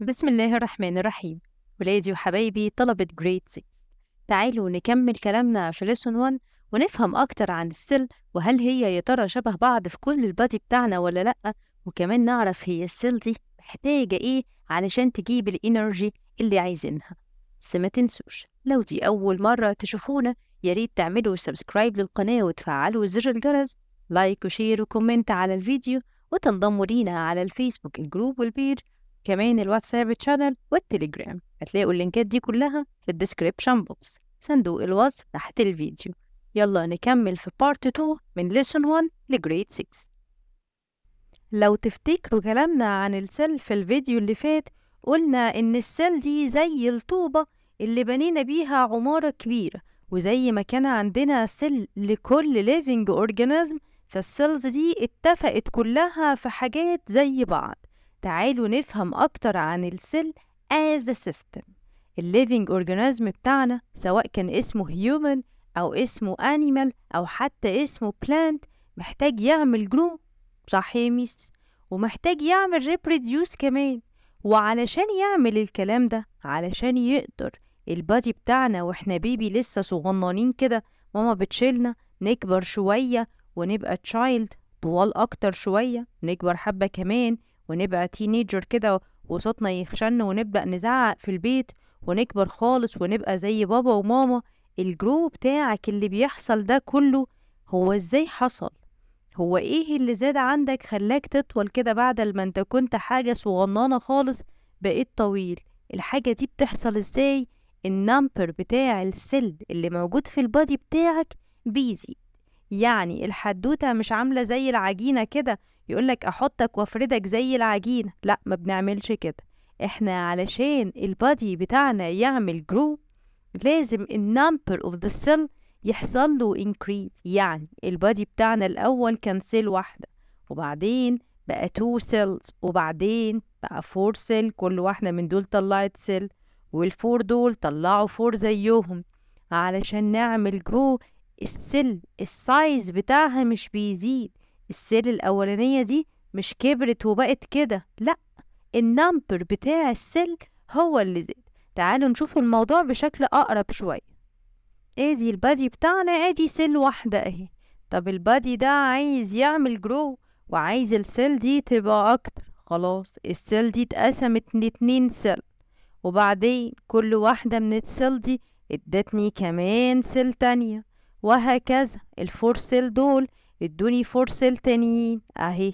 بسم الله الرحمن الرحيم ولادي وحبايبي طلبة جريد 6 تعالوا نكمل كلامنا في ليسون 1 ونفهم أكتر عن السل وهل هي يا ترى شبه بعض في كل البادي بتاعنا ولا لأ وكمان نعرف هي السل دي محتاجة إيه علشان تجيب الإنرجي اللي عايزينها بس ما تنسوش لو دي أول مرة تشوفونا يا ريت تعملوا سبسكرايب للقناة وتفعلوا زر الجرس لايك وشير وكومنت على الفيديو وتنضموا لينا على الفيسبوك الجروب والبيج كمان الواتساب تشانل والتليجرام هتلاقوا اللينكات دي كلها في الديسكريبشن بوكس صندوق الوصف تحت الفيديو يلا نكمل في بارت 2 من ليسون 1 لجريد 6 لو تفتكروا كلامنا عن السيل في الفيديو اللي فات قلنا ان السيل دي زي الطوبة اللي بنينا بيها عمارة كبيرة وزي ما كان عندنا سيل لكل ليفينج اورجانيزم فالسيلز دي اتفقت كلها في حاجات زي بعض تعالوا نفهم أكتر عن السل as a system الليفينج أورجانيزم بتاعنا سواء كان اسمه human أو اسمه animal أو حتى اسمه plant محتاج يعمل جرو صح يا ميس ومحتاج يعمل reproduce كمان وعلشان يعمل الكلام ده علشان يقدر البادي بتاعنا واحنا بيبي لسه صغننين كده ماما بتشيلنا نكبر شوية ونبقى تشايلد طوال أكتر شوية نكبر حبة كمان ونبقى تينيجر كده وصوتنا يخشن ونبدأ نزعق في البيت ونكبر خالص ونبقى زي بابا وماما الجرو بتاعك اللي بيحصل ده كله هو ازاي حصل هو ايه اللي زاد عندك خلاك تطول كده بعد ما انت كنت حاجة صغننة خالص بقيت طويل الحاجة دي بتحصل ازاي النمبر بتاع السل اللي موجود في البادي بتاعك بيزيد يعني الحدوتة مش عاملة زي العجينة كده يقولك أحطك وأفردك زي العجينة لأ ما بنعملش كده إحنا علشان البادي بتاعنا يعمل جرو لازم النمبر اوف ذا سيل يحصل له increase يعني البادي بتاعنا الأول كان سيل واحدة وبعدين بقى تو سيلز وبعدين بقى فور سيل كل واحدة من دول طلعت سيل والفور دول طلعوا فور زيهم علشان نعمل جرو السل السايز بتاعها مش بيزيد السل الأولانية دي مش كبرت وبقت كده لأ النمبر بتاع السل هو اللي زاد تعالوا نشوف الموضوع بشكل أقرب شوية ادي البادي بتاعنا ادي سل واحدة اهي طب البادي ده عايز يعمل جرو وعايز السل دي تبقى أكتر خلاص السل دي اتقسمت لاتنين سل وبعدين كل واحدة من السل دي ادتني كمان سل تانية وهكذا الفرسل دول ادوني فرسل تانيين اهي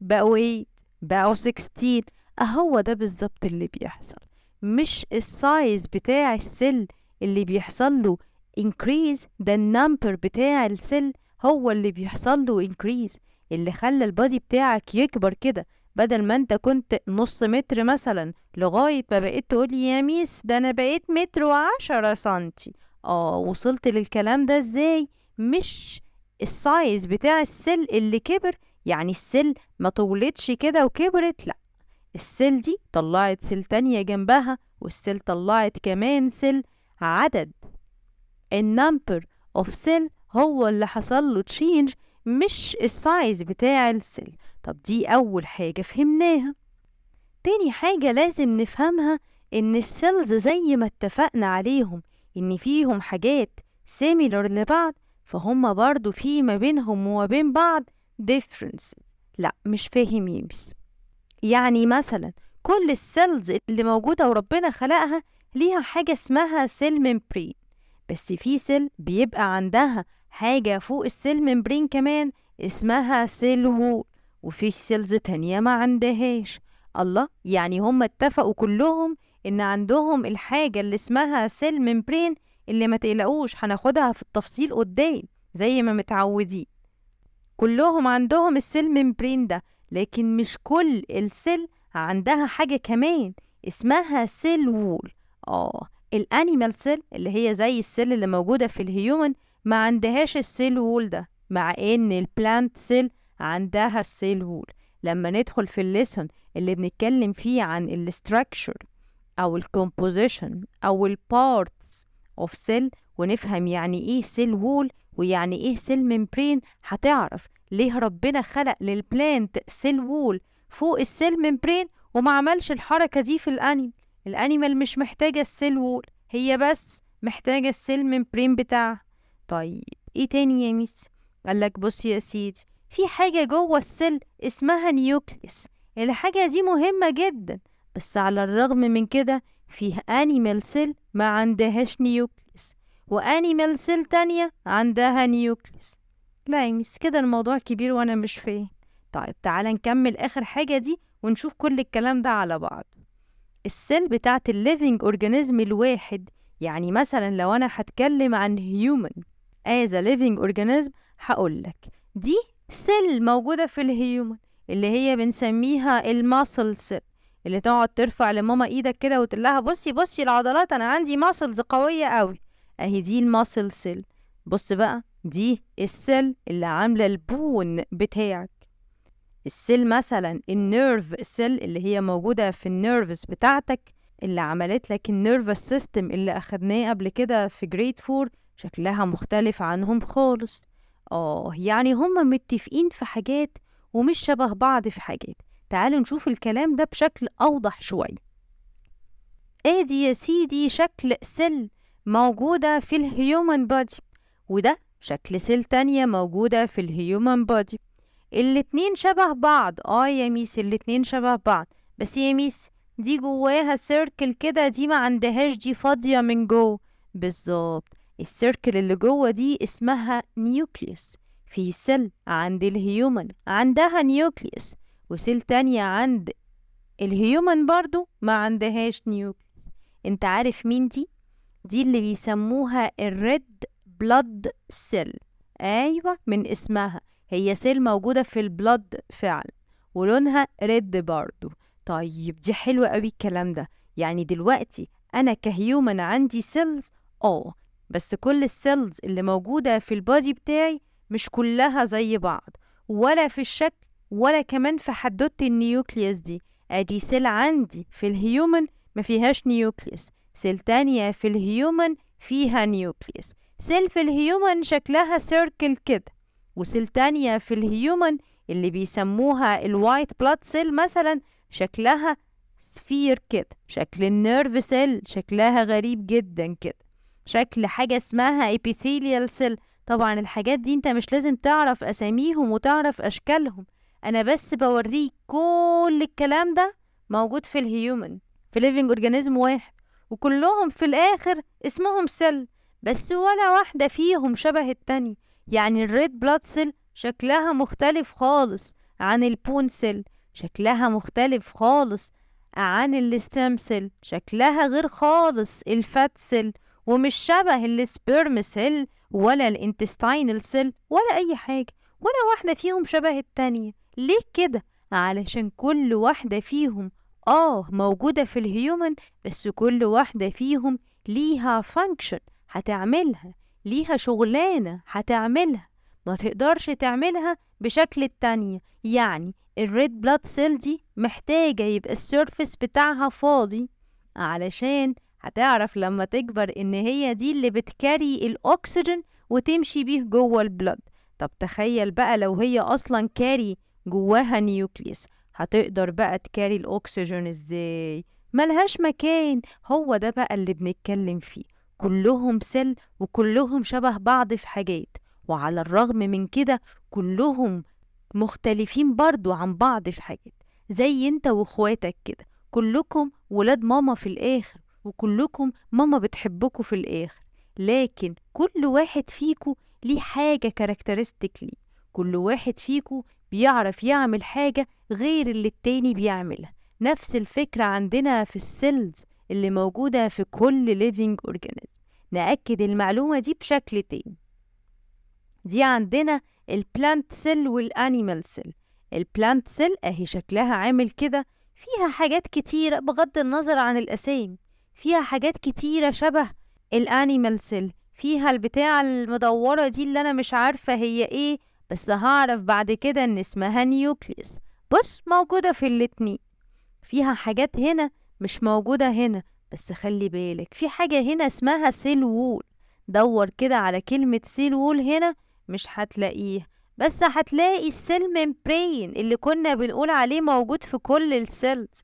بقوا ايه بقوا 16 اهو ده بالظبط اللي بيحصل مش السايز بتاع السل اللي بيحصل له increase ده النمبر بتاع السل هو اللي بيحصل له increase اللي خلى البادي بتاعك يكبر كده بدل ما انت كنت نص متر مثلا لغاية ما بقيت تقول يا ميس ده انا بقيت متر وعشرة سنتي اه وصلت للكلام ده ازاي مش السايز بتاع السل اللي كبر يعني السل ما طولتش كده وكبرت لا السل دي طلعت سل تانية جنبها والسل طلعت كمان سل عدد النمبر اوف سيل هو اللي حصل له تشينج مش السايز بتاع السل طب دي أول حاجة فهمناها تاني حاجة لازم نفهمها إن السيلز زي ما اتفقنا عليهم إن فيهم حاجات سيميلر لبعض فهم برضو في ما بينهم وما بين بعض differences لا مش فاهم يمس يعني مثلا كل السيلز اللي موجودة وربنا خلقها ليها حاجة اسمها سيل ممبرين بس في سيل بيبقى عندها حاجة فوق السيل ممبرين كمان اسمها سيل وول وفي سيلز تانية ما عندهاش الله يعني هم اتفقوا كلهم ان عندهم الحاجه اللي اسمها سيل ممبرين اللي ما تقلقوش هناخدها في التفصيل قدام زي ما متعودين كلهم عندهم السيل ممبرين ده لكن مش كل السيل عندها حاجة كمان اسمها سيل وول اه الانيمال سيل اللي هي زي السيل اللي موجودة في الهيومن ما عندهاش السيل وول ده مع ان البلانت سيل عندها السيل وول لما ندخل في الليسون اللي بنتكلم فيه عن الاستراكشر أو الكومبوزيشن أو البارتس أوف سيل ونفهم يعني إيه سيل وول ويعني إيه سيل ممبرين هتعرف ليه ربنا خلق للبلانت سيل وول فوق السيل ممبرين وما عملش الحركة دي في الأنيم الأنيمال مش محتاجة السيل وول هي بس محتاجة السيل ممبرين بتاعها طيب إيه تاني يا ميس؟ قالك بص يا سيدي في حاجة جوه السل اسمها نيوكليس الحاجة دي مهمة جدا بس على الرغم من كده فيه أنيمال سيل ما عندهاش نيوكليس وأنيمال سيل تانية عندها نيوكليس لا مش كده الموضوع كبير وأنا مش فاهم طيب تعالى نكمل آخر حاجة دي ونشوف كل الكلام ده على بعض السيل بتاعة الليفينج أورجانيزم الواحد يعني مثلا لو أنا هتكلم عن هيومن as a living organism هقولك دي سيل موجودة في الهيومن اللي هي بنسميها الماسل سيل اللي تقعد ترفع لماما ايدك كده وتقول لها بصي بصي العضلات انا عندي ماسلز قويه قوي اهي دي الماسل سيل بص بقى دي السيل اللي عامله البون بتاعك السيل مثلا النيرف سيل اللي هي موجوده في النيرفز بتاعتك اللي عملت لك النيرفس سيستم اللي اخدناه قبل كده في جريد فور شكلها مختلف عنهم خالص اه يعني هما متفقين في حاجات ومش شبه بعض في حاجات تعالوا نشوف الكلام ده بشكل أوضح شوية ادي إيه يا سيدي شكل سل موجودة في الهيومن بادي وده شكل سل تانية موجودة في الهيومن بادي الاتنين شبه بعض اه يا ميس الاتنين شبه بعض بس يا ميس دي جواها سيركل كده دي ما عندهاش دي فاضية من جوه بالظبط السيركل اللي جوه دي اسمها نيوكليس في سل عند الهيومن عندها نيوكليس وسيل تانية عند الهيومن برضو ما عندهاش نيوكليس انت عارف مين دي؟ دي اللي بيسموها الريد بلاد سيل ايوه من اسمها هي سيل موجودة في البلد فعلا ولونها ريد برضو طيب دي حلوة قوي الكلام ده يعني دلوقتي أنا كهيومن عندي سيلز اه بس كل السيلز اللي موجودة في البادي بتاعي مش كلها زي بعض ولا في الشكل ولا كمان في حدوتة النيوكليوس دي ادي سيل عندي في الهيومن ما فيهاش نيوكليوس سيل تانية في الهيومن فيها نيوكليوس سيل في الهيومن شكلها سيركل كده وسيل تانية في الهيومن اللي بيسموها الوايت بلاد سيل مثلا شكلها سفير كده شكل النيرف سيل شكلها غريب جدا كده شكل حاجة اسمها epithelial سيل طبعا الحاجات دي انت مش لازم تعرف اساميهم وتعرف اشكالهم انا بس بوريك كل الكلام ده موجود في الهيومن في ليفنج اورجانيزم واحد وكلهم في الاخر اسمهم سيل بس ولا واحدة فيهم شبه التاني يعني الريد بلاد سيل شكلها مختلف خالص عن البون سيل شكلها مختلف خالص عن الستام سيل شكلها غير خالص الفات سيل ومش شبه السبيرم سيل ولا الانتستاينال سيل ولا اي حاجة ولا واحدة فيهم شبه التانية ليه كده علشان كل واحدة فيهم آه موجودة في الهيومن بس كل واحدة فيهم ليها فانكشن هتعملها ليها شغلانة هتعملها ما تقدرش تعملها بشكل التانية يعني الريد بلاد سيل دي محتاجة يبقى السيرفس بتاعها فاضي علشان هتعرف لما تكبر ان هي دي اللي بتكاري الاكسجين وتمشي بيه جوه البلد طب تخيل بقى لو هي اصلا كاري جواها نيوكليس هتقدر بقى تكاري الأكسجين إزاي ملهاش مكان هو ده بقى اللي بنتكلم فيه كلهم سل وكلهم شبه بعض في حاجات وعلى الرغم من كده كلهم مختلفين برضو عن بعض في حاجات زي انت واخواتك كده كلكم ولاد ماما في الآخر وكلكم ماما بتحبكم في الآخر لكن كل واحد فيكو ليه حاجة كاركترستيك ليه كل واحد فيكو يعرف يعمل حاجة غير اللي التاني بيعملها نفس الفكرة عندنا في السيلز اللي موجودة في كل ليفينج أورجانيزم نأكد المعلومة دي بشكل تاني دي عندنا البلانت سيل والأنيمال سيل البلانت سيل أهي شكلها عامل كده فيها حاجات كتيرة بغض النظر عن الأسامي فيها حاجات كتيرة شبه الأنيمال سيل فيها البتاع المدورة دي اللي أنا مش عارفة هي إيه بس هعرف بعد كده ان اسمها نيوكليس بص موجودة في الاتنين فيها حاجات هنا مش موجودة هنا بس خلي بالك في حاجة هنا اسمها سيل وول دور كده على كلمة سيل وول هنا مش هتلاقيه بس هتلاقي السيل ممبرين اللي كنا بنقول عليه موجود في كل السيلز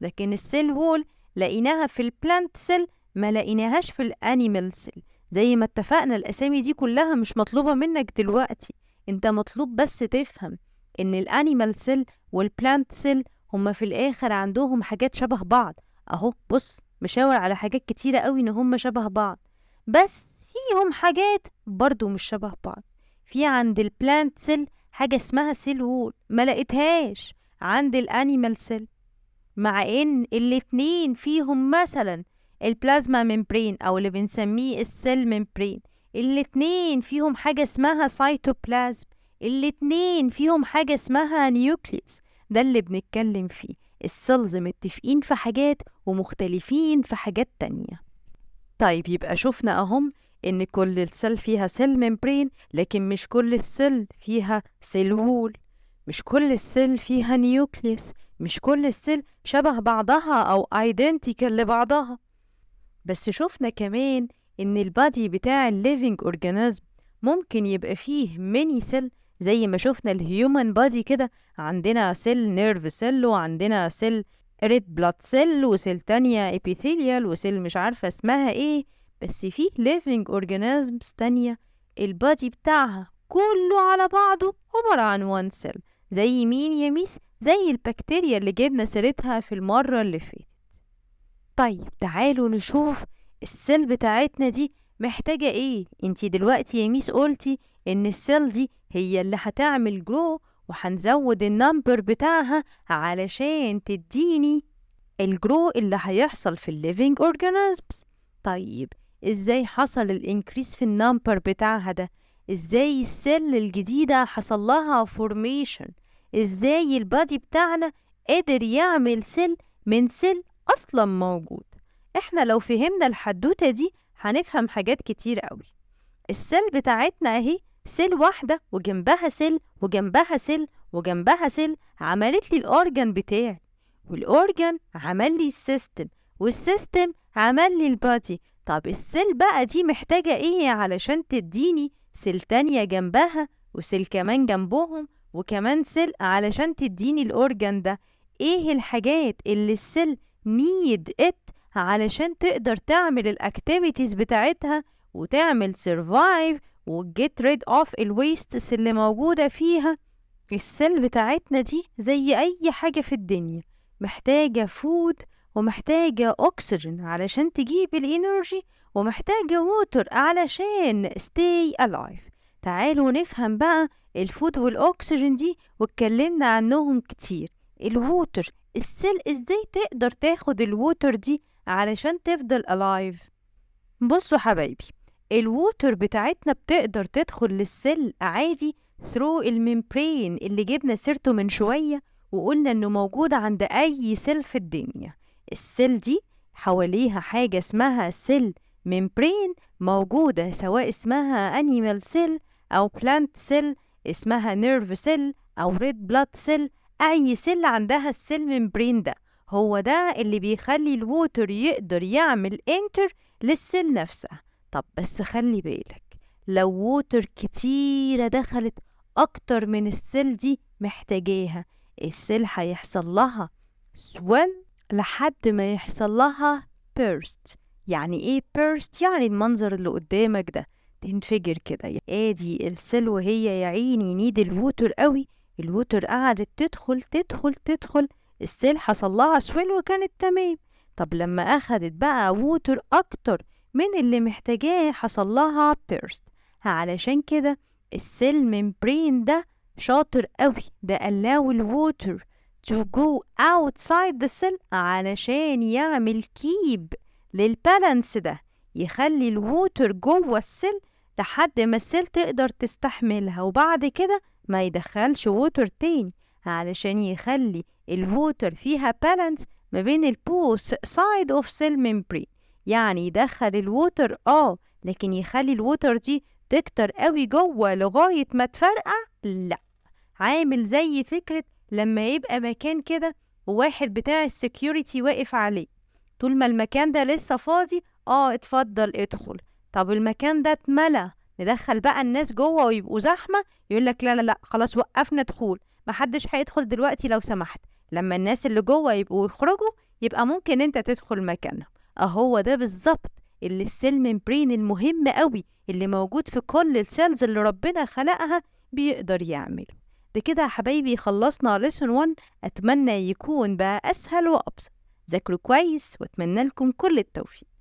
لكن السيل وول لقيناها في البلانت سيل ما لقيناهاش في الانيمال سيل زي ما اتفقنا الاسامي دي كلها مش مطلوبة منك دلوقتي انت مطلوب بس تفهم ان الانيمال سيل والبلانت سيل هما في الاخر عندهم حاجات شبه بعض اهو بص مشاور على حاجات كتيرة قوي ان هما شبه بعض بس فيهم حاجات برضو مش شبه بعض في عند البلانت سيل حاجة اسمها سيل وول ما لقيتهاش عند الانيمال سيل مع ان الاتنين فيهم مثلا البلازما ممبرين او اللي بنسميه السيل ممبرين الاتنين فيهم حاجة اسمها سيتوبلازم الاتنين فيهم حاجة اسمها نيوكليس ده اللي بنتكلم فيه السيلز متفقين في حاجات ومختلفين في حاجات تانية طيب يبقى شفنا أهم إن كل السل فيها سيل ممبرين لكن مش كل السل فيها سيل وول مش كل السل فيها نيوكليس مش كل السل شبه بعضها أو ايدنتيكال لبعضها بس شفنا كمان ان البادي بتاع الليفينج اورجانيزم ممكن يبقى فيه ميني سيل زي ما شفنا الهيومن بادي كده عندنا سيل نيرف سيل وعندنا سيل ريد بلاد سيل وسيل تانية ابيثيليال وسيل مش عارفة اسمها ايه بس فيه ليفينج اورجانيزمز تانية البادي بتاعها كله على بعضه عبارة عن وان سيل زي مين يا ميس زي البكتيريا اللي جبنا سيرتها في المرة اللي فاتت طيب تعالوا نشوف السيل بتاعتنا دي محتاجة ايه انتي دلوقتي يا ميس قلتي ان السيل دي هي اللي هتعمل جرو وهنزود النمبر بتاعها علشان تديني الجرو اللي هيحصل في الليفينج اورجانيزمز طيب ازاي حصل الانكريس في النمبر بتاعها ده ازاي السيل الجديدة حصل لها فورميشن ازاي البادي بتاعنا قدر يعمل سيل من سيل اصلا موجود احنا لو فهمنا الحدوتة دي هنفهم حاجات كتير قوي السل بتاعتنا اهي سيل واحدة وجنبها سيل وجنبها سيل وجنبها سيل عملت لي الأورجن بتاعي والأورجن عمل لي السيستم والسيستم عمل لي البادي طب السيل بقى دي محتاجة ايه علشان تديني سيل تانية جنبها وسيل كمان جنبهم وكمان سيل علشان تديني الأورجن ده ايه الحاجات اللي السل نيد ات علشان تقدر تعمل الاكتيفيتيز بتاعتها وتعمل سيرفايف وجيت ريد اوف الويستس اللي موجودة فيها السل بتاعتنا دي زي اي حاجة في الدنيا محتاجة فود ومحتاجة أكسجين علشان تجيب الإنرجي ومحتاجة ووتر علشان stay alive تعالوا نفهم بقى الفود والأكسجين دي واتكلمنا عنهم كتير الووتر السل ازاي تقدر تاخد الووتر دي علشان تفضل alive بصوا حبايبي الووتر بتاعتنا بتقدر تدخل للسل عادي through الممبرين اللي جبنا سيرته من شوية وقلنا انه موجود عند اي سل في الدنيا السل دي حواليها حاجة اسمها سل ممبرين موجودة سواء اسمها انيمال سيل او بلانت سيل اسمها نيرف سيل او ريد بلاد سيل اي سل عندها السل ممبرين ده هو ده اللي بيخلي الووتر يقدر يعمل انتر للسيل نفسها طب بس خلي بالك لو ووتر كتيرة دخلت أكتر من السيل دي محتاجاها السيل هيحصل لها سوال لحد ما يحصل لها بيرست يعني ايه بيرست يعني المنظر اللي قدامك ده تنفجر كده ادي السيل وهي يا عيني نيد الووتر قوي الووتر قعدت تدخل تدخل تدخل السيل حصل لها وكانت تمام طب لما أخدت بقى ووتر أكتر من اللي محتاجاه حصل لها بيرست علشان كده السيل ممبرين ده شاطر قوي ده allow الووتر to go outside the cell علشان يعمل كيب للبالانس ده يخلي الووتر جوه السيل لحد ما السيل تقدر تستحملها وبعد كده ما يدخلش ووتر تاني علشان يخلي الووتر فيها بالانس ما بين البو سايد اوف سيل ممبرين يعني يدخل الووتر اه لكن يخلي الووتر دي تكتر قوي جوه لغاية ما تفرقع لا عامل زي فكرة لما يبقى مكان كده وواحد بتاع السكيورتي واقف عليه طول ما المكان ده لسه فاضي اه اتفضل ادخل طب المكان ده اتملى ندخل بقى الناس جوه ويبقوا زحمة يقولك لا لا لا خلاص وقفنا دخول محدش هيدخل دلوقتي لو سمحت لما الناس اللي جوه يبقوا يخرجوا يبقى ممكن انت تدخل مكانهم اهو ده بالظبط اللي السلم برين المهم قوي اللي موجود في كل السيلز اللي ربنا خلقها بيقدر يعمله بكده يا حبايبي خلصنا ليسون 1 اتمنى يكون بقى اسهل وابسط ذاكروا كويس واتمنى لكم كل التوفيق